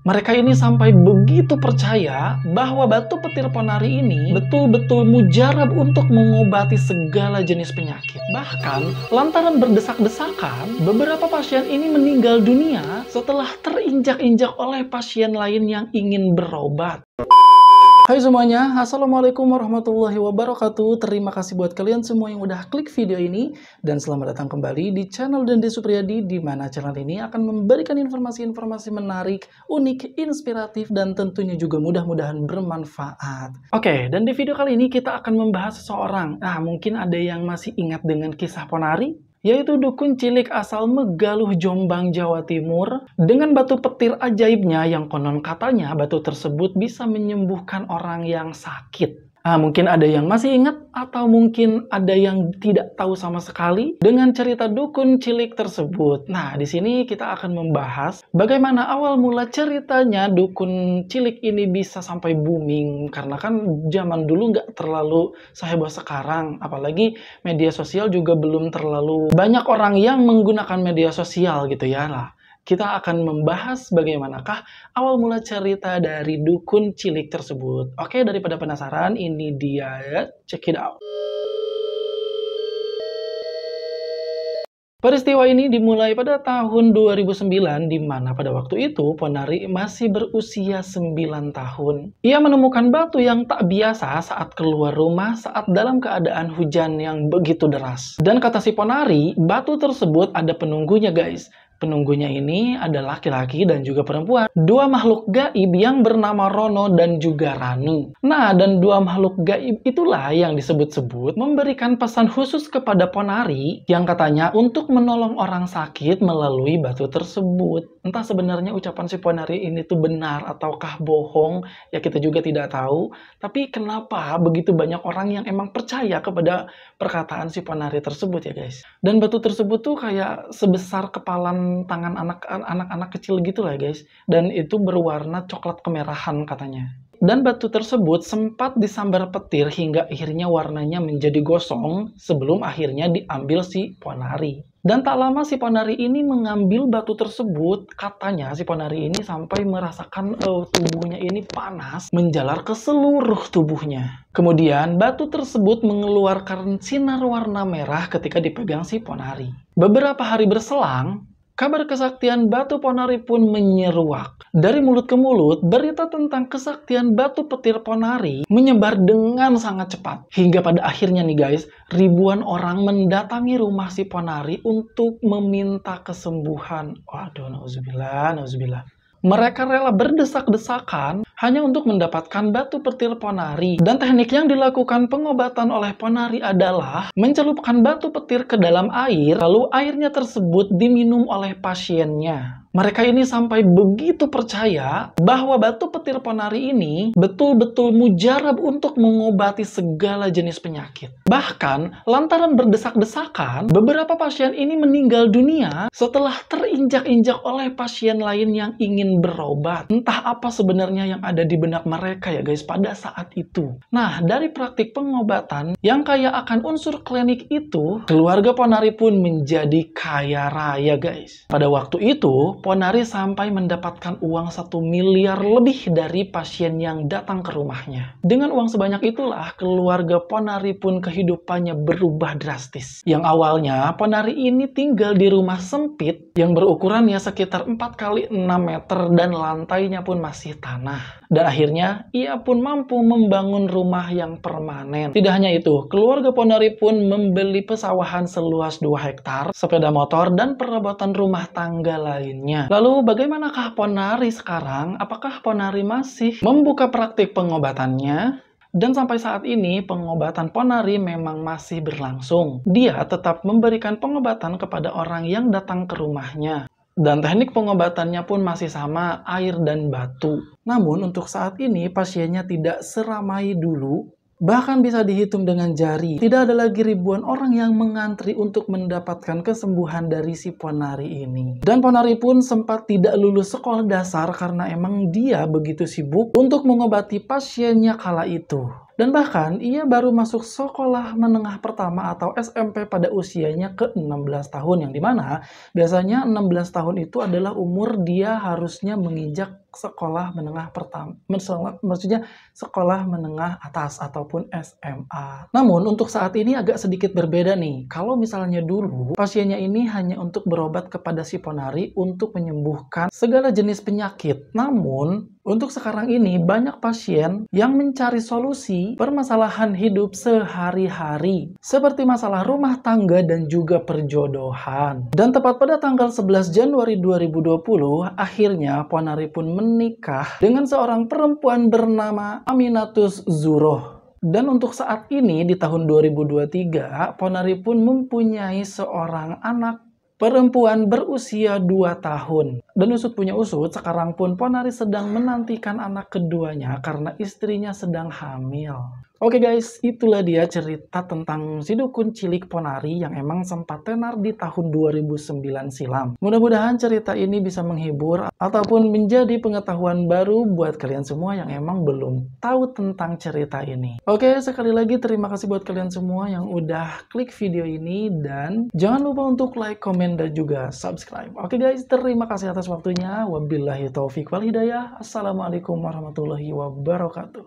Mereka ini sampai begitu percaya bahwa batu petir ponari ini betul-betul mujarab untuk mengobati segala jenis penyakit. Bahkan, lantaran berdesak-desakan, beberapa pasien ini meninggal dunia setelah terinjak-injak oleh pasien lain yang ingin berobat. Hai semuanya, Assalamualaikum warahmatullahi wabarakatuh Terima kasih buat kalian semua yang udah klik video ini Dan selamat datang kembali di channel Dendy Supriyadi di mana channel ini akan memberikan informasi-informasi menarik, unik, inspiratif, dan tentunya juga mudah-mudahan bermanfaat Oke, dan di video kali ini kita akan membahas seseorang Nah, mungkin ada yang masih ingat dengan kisah Ponari? yaitu dukun cilik asal Megaluh Jombang Jawa Timur dengan batu petir ajaibnya yang konon katanya batu tersebut bisa menyembuhkan orang yang sakit. Ah, mungkin ada yang masih ingat atau mungkin ada yang tidak tahu sama sekali dengan cerita dukun cilik tersebut. Nah, di sini kita akan membahas bagaimana awal mula ceritanya dukun cilik ini bisa sampai booming karena kan zaman dulu nggak terlalu seheboh sekarang, apalagi media sosial juga belum terlalu banyak orang yang menggunakan media sosial gitu ya lah kita akan membahas bagaimanakah awal mula cerita dari dukun cilik tersebut. Oke, daripada penasaran, ini dia check it out. Peristiwa ini dimulai pada tahun 2009 di mana pada waktu itu Ponari masih berusia 9 tahun. Ia menemukan batu yang tak biasa saat keluar rumah saat dalam keadaan hujan yang begitu deras. Dan kata si Ponari, batu tersebut ada penunggunya guys. Penunggunya ini adalah laki-laki dan juga perempuan. Dua makhluk gaib yang bernama Rono dan juga Rani. Nah, dan dua makhluk gaib itulah yang disebut-sebut memberikan pesan khusus kepada Ponari yang katanya untuk menolong orang sakit melalui batu tersebut. Entah sebenarnya ucapan si Ponari ini tuh benar ataukah bohong, ya kita juga tidak tahu. Tapi kenapa begitu banyak orang yang emang percaya kepada perkataan si Ponari tersebut ya guys? Dan batu tersebut tuh kayak sebesar kepalan tangan anak anak kecil gitu lah guys. Dan itu berwarna coklat kemerahan katanya. Dan batu tersebut sempat disambar petir hingga akhirnya warnanya menjadi gosong sebelum akhirnya diambil si ponari. Dan tak lama si ponari ini mengambil batu tersebut, katanya si ponari ini sampai merasakan uh, tubuhnya ini panas menjalar ke seluruh tubuhnya. Kemudian batu tersebut mengeluarkan sinar warna merah ketika dipegang si ponari. Beberapa hari berselang, Kabar kesaktian Batu Ponari pun menyeruak. Dari mulut ke mulut, berita tentang kesaktian Batu Petir Ponari menyebar dengan sangat cepat. Hingga pada akhirnya nih guys, ribuan orang mendatangi rumah si Ponari untuk meminta kesembuhan. Waduh, na'udzubillah, na'udzubillah. Mereka rela berdesak-desakan hanya untuk mendapatkan batu petir ponari. Dan teknik yang dilakukan pengobatan oleh ponari adalah mencelupkan batu petir ke dalam air, lalu airnya tersebut diminum oleh pasiennya. Mereka ini sampai begitu percaya bahwa batu petir ponari ini betul-betul mujarab untuk mengobati segala jenis penyakit. Bahkan, lantaran berdesak-desakan, beberapa pasien ini meninggal dunia setelah terinjak-injak oleh pasien lain yang ingin berobat. Entah apa sebenarnya yang ada di benak mereka ya guys pada saat itu. Nah, dari praktik pengobatan yang kaya akan unsur klinik itu, keluarga ponari pun menjadi kaya raya guys. Pada waktu itu, Ponari sampai mendapatkan uang satu miliar lebih dari pasien yang datang ke rumahnya. Dengan uang sebanyak itulah, keluarga Ponari pun kehidupannya berubah drastis. Yang awalnya, Ponari ini tinggal di rumah sempit yang berukurannya sekitar 4 kali 6 meter dan lantainya pun masih tanah. Dan akhirnya, ia pun mampu membangun rumah yang permanen. Tidak hanya itu, keluarga Ponari pun membeli pesawahan seluas 2 hektar, sepeda motor, dan perabotan rumah tangga lainnya lainnya. Lalu bagaimanakah Ponari sekarang? Apakah Ponari masih membuka praktik pengobatannya? Dan sampai saat ini pengobatan Ponari memang masih berlangsung. Dia tetap memberikan pengobatan kepada orang yang datang ke rumahnya. Dan teknik pengobatannya pun masih sama, air dan batu. Namun untuk saat ini pasiennya tidak seramai dulu bahkan bisa dihitung dengan jari. Tidak ada lagi ribuan orang yang mengantri untuk mendapatkan kesembuhan dari si Ponari ini. Dan Ponari pun sempat tidak lulus sekolah dasar karena emang dia begitu sibuk untuk mengobati pasiennya kala itu. Dan bahkan ia baru masuk sekolah menengah pertama atau SMP pada usianya ke-16 tahun yang dimana biasanya 16 tahun itu adalah umur dia harusnya menginjak sekolah menengah pertama, maksudnya sekolah menengah atas ataupun SMA. Namun untuk saat ini agak sedikit berbeda nih. Kalau misalnya dulu pasiennya ini hanya untuk berobat kepada si ponari untuk menyembuhkan segala jenis penyakit. Namun untuk sekarang ini banyak pasien yang mencari solusi permasalahan hidup sehari-hari seperti masalah rumah tangga dan juga perjodohan. Dan tepat pada tanggal 11 Januari 2020 akhirnya ponari pun menikah dengan seorang perempuan bernama Aminatus Zuroh. Dan untuk saat ini di tahun 2023, Ponari pun mempunyai seorang anak perempuan berusia 2 tahun. Dan Usut punya Usut, sekarang pun Ponari sedang menantikan anak keduanya karena istrinya sedang hamil. Oke okay guys, itulah dia cerita tentang si dukun cilik Ponari yang emang sempat tenar di tahun 2009 silam. Mudah-mudahan cerita ini bisa menghibur ataupun menjadi pengetahuan baru buat kalian semua yang emang belum tahu tentang cerita ini. Oke, okay, sekali lagi terima kasih buat kalian semua yang udah klik video ini dan jangan lupa untuk like, komen, dan juga subscribe. Oke okay guys, terima kasih atas waktunya. Wabillahi taufiq wal hidayah. Assalamualaikum warahmatullahi wabarakatuh.